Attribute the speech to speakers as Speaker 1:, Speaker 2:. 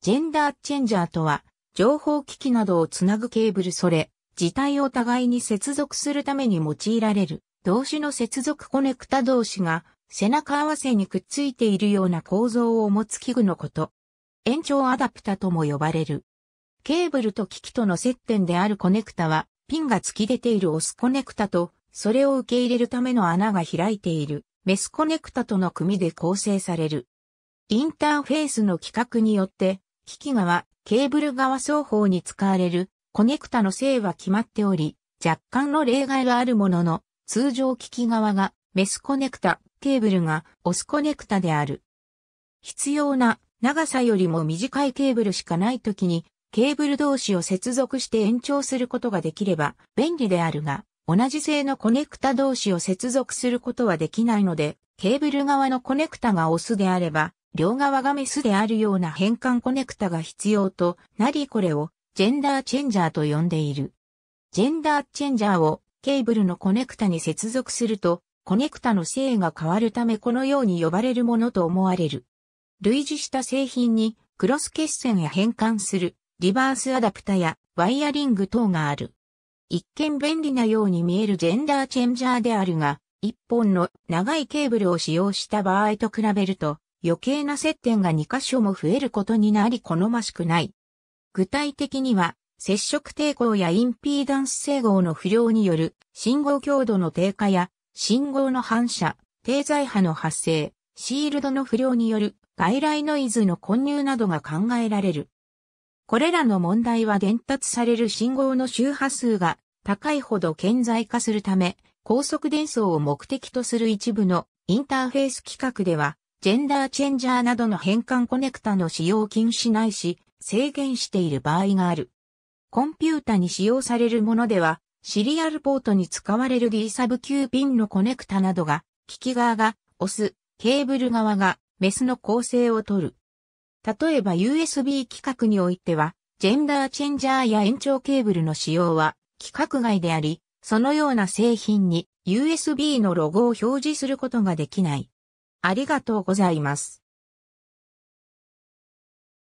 Speaker 1: ジェンダーチェンジャーとは、情報機器などをつなぐケーブルそれ、自体を互いに接続するために用いられる、同種の接続コネクタ同士が、背中合わせにくっついているような構造を持つ器具のこと。延長アダプタとも呼ばれる。ケーブルと機器との接点であるコネクタは、ピンが突き出ているオスコネクタと、それを受け入れるための穴が開いている、メスコネクタとの組で構成される。インターフェースの規格によって、機器側、ケーブル側双方に使われるコネクタの性は決まっており、若干の例外があるものの、通常機器側がメスコネクタ、ケーブルがオスコネクタである。必要な長さよりも短いケーブルしかないときに、ケーブル同士を接続して延長することができれば便利であるが、同じ性のコネクタ同士を接続することはできないので、ケーブル側のコネクタがオスであれば、両側がメスであるような変換コネクタが必要となりこれをジェンダーチェンジャーと呼んでいる。ジェンダーチェンジャーをケーブルのコネクタに接続するとコネクタの性が変わるためこのように呼ばれるものと思われる。類似した製品にクロス決線や変換するリバースアダプタやワイヤリング等がある。一見便利なように見えるジェンダーチェンジャーであるが、一本の長いケーブルを使用した場合と比べると余計な接点が2箇所も増えることになり好ましくない。具体的には、接触抵抗やインピーダンス整合の不良による信号強度の低下や信号の反射、低材波の発生、シールドの不良による外来ノイズの混入などが考えられる。これらの問題は伝達される信号の周波数が高いほど顕在化するため、高速伝送を目的とする一部のインターフェース規格ではジェンダーチェンジャーなどの変換コネクタの使用禁止ないし、制限している場合がある。コンピュータに使用されるものでは、シリアルポートに使われる D サブ9ピンのコネクタなどが、機器側がオス、ケーブル側がメスの構成を取る。例えば USB 規格においては、ジェンダーチェンジャーや延長ケーブルの使用は規格外であり、そのような製品に USB のロゴを表示することができない。ありがとうございます。